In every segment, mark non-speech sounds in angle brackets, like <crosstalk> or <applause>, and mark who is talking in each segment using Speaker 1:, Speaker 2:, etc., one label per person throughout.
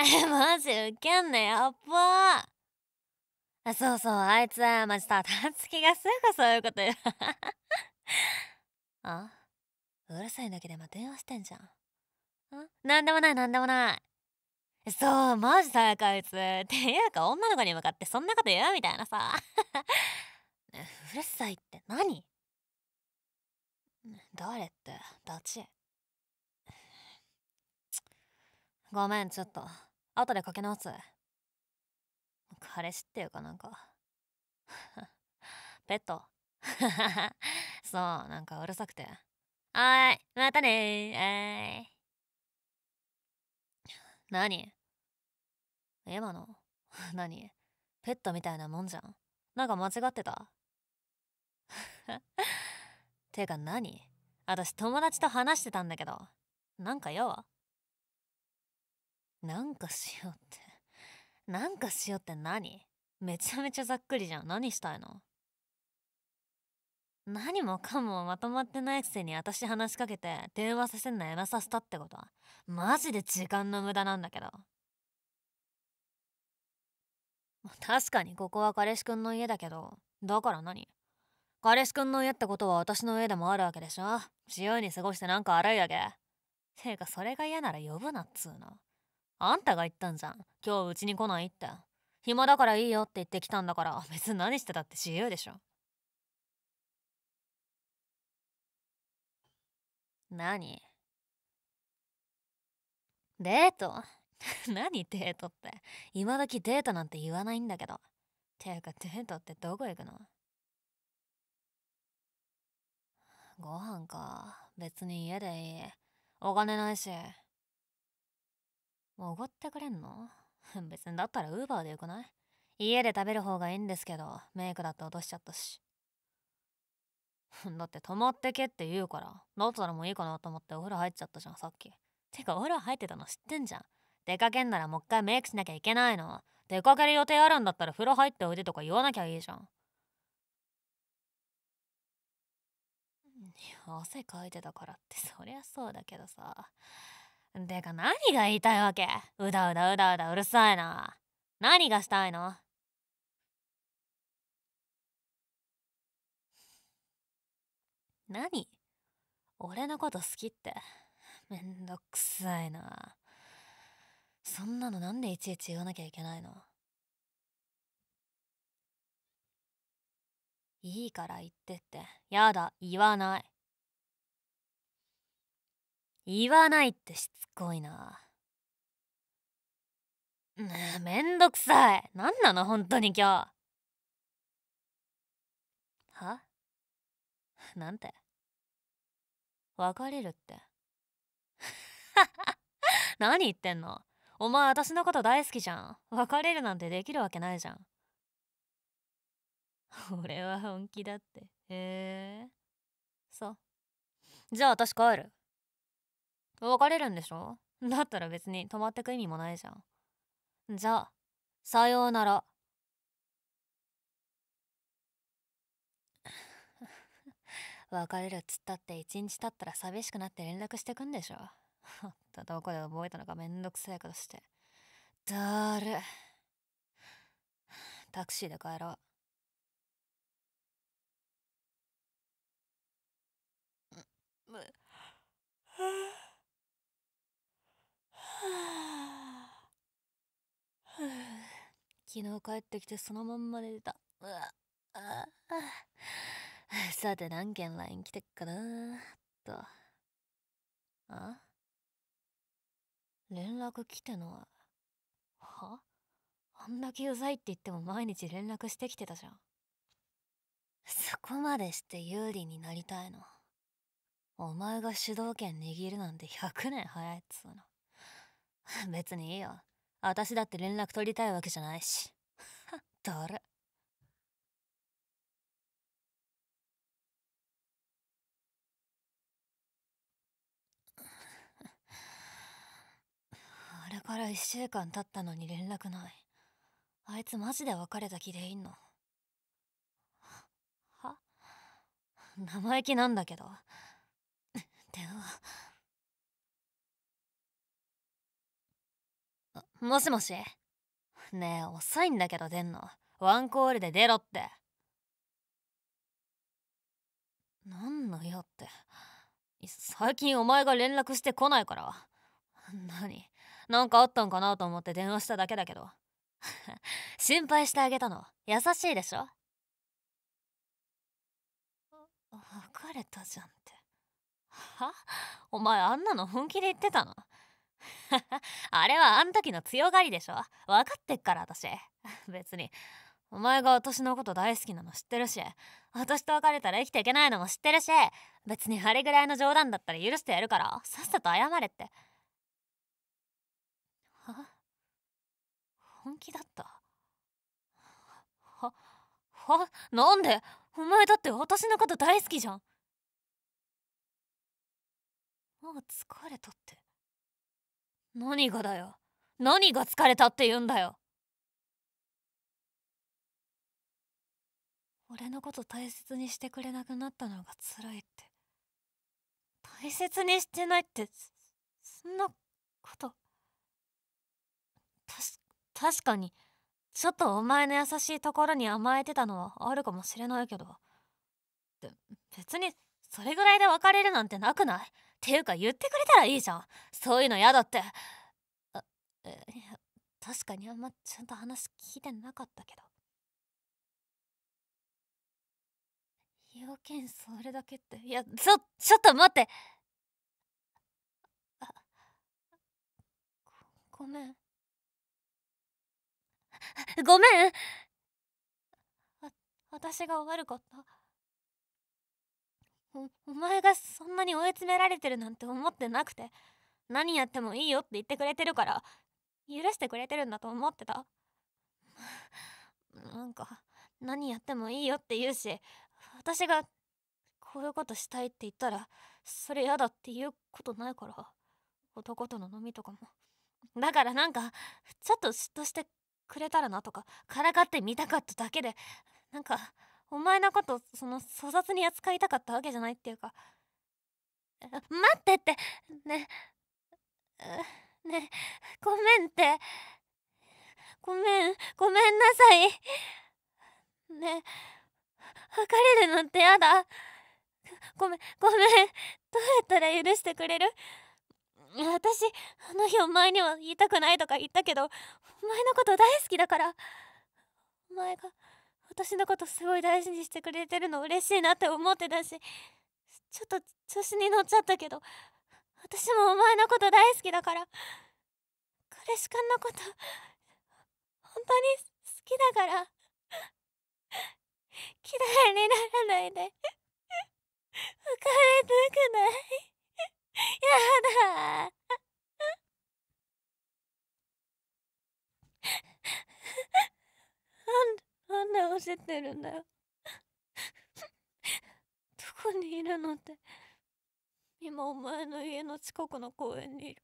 Speaker 1: <laughs> マジウケんねやっばあそうそうあいつマジさたつきがすぐ <laughs> そういうこと言う <laughs> あうるさいんだけで今電話してんじゃんなんでもないなんでもないそうマジ最悪あいつていうか女の子に向かってそんなこと言うみたいなさうるさいって何誰ってダチごめんちょっと後でかけ直す彼氏っていうかなんか <laughs> ペット <laughs> そうなんかうるさくておーいまたねー何今の <laughs> 何ペットみたいなもんじゃんなんか間違ってたてか何私友達と話してたんだけどなんかはなんかしようって。なんかしようって何めちゃめちゃざっくりじゃん。何したいの何もかもまとまってないくせに私話しかけて電話させんのやめさせたってことは、マジで時間の無駄なんだけど。確かにここは彼氏くんの家だけど、だから何彼氏くんの家ってことは私の家でもあるわけでしょ自由に過ごしてなんか悪いわけ。ていうかそれが嫌なら呼ぶなっつうの。あんたが言ったんじゃん今日うちに来ないって暇だからいいよって言ってきたんだから別に何してたって自由でしょ何デート <laughs> 何デートって今時デートなんて言わないんだけどていうかデートってどこ行くのご飯か別に家でいいお金ないしおごってくれんの <laughs> 別にだったらウーバーでよくない家で食べる方がいいんですけどメイクだって落としちゃったし <laughs> だって泊まってけって言うからだったらもういいかなと思ってお風呂入っちゃったじゃんさっきてかお風呂入ってたの知ってんじゃん出かけんならもう一回メイクしなきゃいけないの出かける予定あるんだったら風呂入っておいでとか言わなきゃいいじゃん汗かいてたからってそりゃそうだけどさてか何が言いたいわけうだうだうだうだうるさいな。何がしたいの何俺のこと好きってめんどくさいなそんなのなんでいちいち言わなきゃいけないのいいから言ってってやだ言わない言わないってしつこいな。ねめんどくさい。なんなの、本当に今日。はなんて別れるって。<laughs> 何言ってんのお前私のこと大好きじゃん。別れるなんてできるわけないじゃん。俺は本気だって。へえ。そう。じゃあ私帰る。別れるんでしょ <laughs> だったら別に泊まってく意味もないじゃん。じゃあ、さようなら。<laughs> 別れるっつったって一日経ったら寂しくなって連絡してくんでしょ。<laughs> どこで覚えたのかめんどくせえことして。だる。タクシーで帰ろう。む、はあ。ふう昨日帰ってきてそのまんま寝てたうわああさて何件 LINE 来てっかなとあ連絡来てないはあんだけうざいって言っても毎日連絡してきてたじゃんそこまでして有利になりたいのお前が主導権握るなんて100年早いっつうの <laughs> 別にいいよ私だって連絡取りたいわけじゃないし誰 <laughs> <laughs> あれから1週間経ったのに連絡ないあいつマジで別れた気でいんのは生意気なんだけどではもしもしねえ遅いんだけど出んのワンコールで出ろって何のよって最近お前が連絡してこないから何何かあったんかなと思って電話しただけだけど <laughs> 心配してあげたの優しいでしょ別れたじゃんってはお前あんなの本気で言ってたの <laughs> あれはあん時の強がりでしょ分かってっから私 <laughs> 別にお前が私のこと大好きなの知ってるし私と別れたら生きていけないのも知ってるし別にあれぐらいの冗談だったら許してやるからさっさと謝れっては本気だったははなんでお前だって私のこと大好きじゃんもう疲れたって何がだよ何が疲れたって言うんだよ俺のこと大切にしてくれなくなったのが辛いって大切にしてないってそんなことた確かにちょっとお前の優しいところに甘えてたのはあるかもしれないけど別にそれぐらいで別れるなんてなくないていうか言ってくれたらいいじゃんそういうの嫌だってあえ確かにあんまちゃんと話聞いてなかったけど要件それだけっていやちょちょっと待ってあごめんごめんあ私が悪かったお前がそんなに追い詰められてるなんて思ってなくて何やってもいいよって言ってくれてるから許してくれてるんだと思ってた <laughs> なんか何やってもいいよって言うし私がこういうことしたいって言ったらそれ嫌だって言うことないから男との飲みとかもだからなんかちょっと嫉妬してくれたらなとかからかってみたかっただけでなんかお前のことその粗雑に扱いたかったわけじゃないっていうか待ってってねねごめんってごめんごめんなさいね別れるなんてやだごめんごめんどうやったら許してくれる私あの日お前には言いたくないとか言ったけどお前のこと大好きだからお前が。私のことすごい大事にしてくれてるの嬉しいなって思ってたしちょっと調子に乗っちゃったけど私もお前のこと大好きだから彼氏君のこと本当に好きだから嫌いにならないで浮かれたくないやだ Ha ha ha! 焦ってるんだよ <laughs> どこにいるのって今お前の家の近くの公園にいる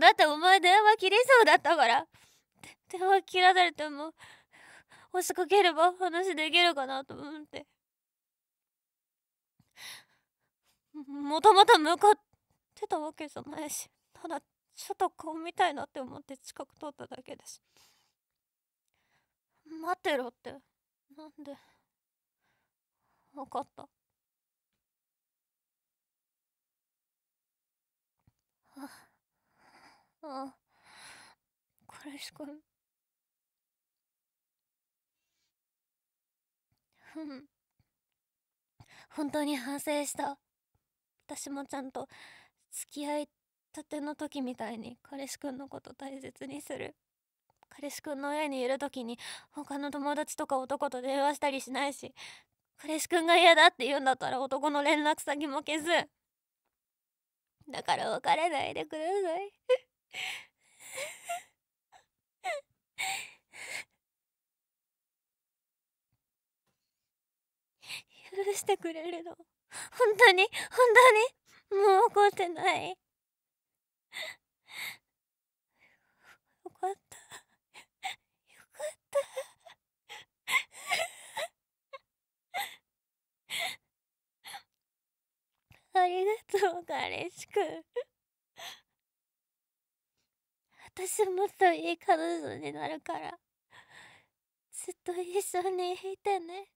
Speaker 1: だってお前電話切りそうだったから電話切られても押しかければ話できるかなと思ってもともと向かってたわけじゃないしただちょっと顔見たいなって思って近く通っただけです待ってろってなんで分かったああ彼氏くんうん本当に反省した私もちゃんと付き合いたての時みたいに彼氏くんのこと大切にする彼氏くんの家にいる時に他の友達とか男と電話したりしないし彼氏くんが嫌だって言うんだったら男の連絡先も消すだから別れないでください許してくれるの本当に本当にもう怒ってないた <laughs> ありがとう彼氏くん私もっといい彼女になるからずっと一緒にいてね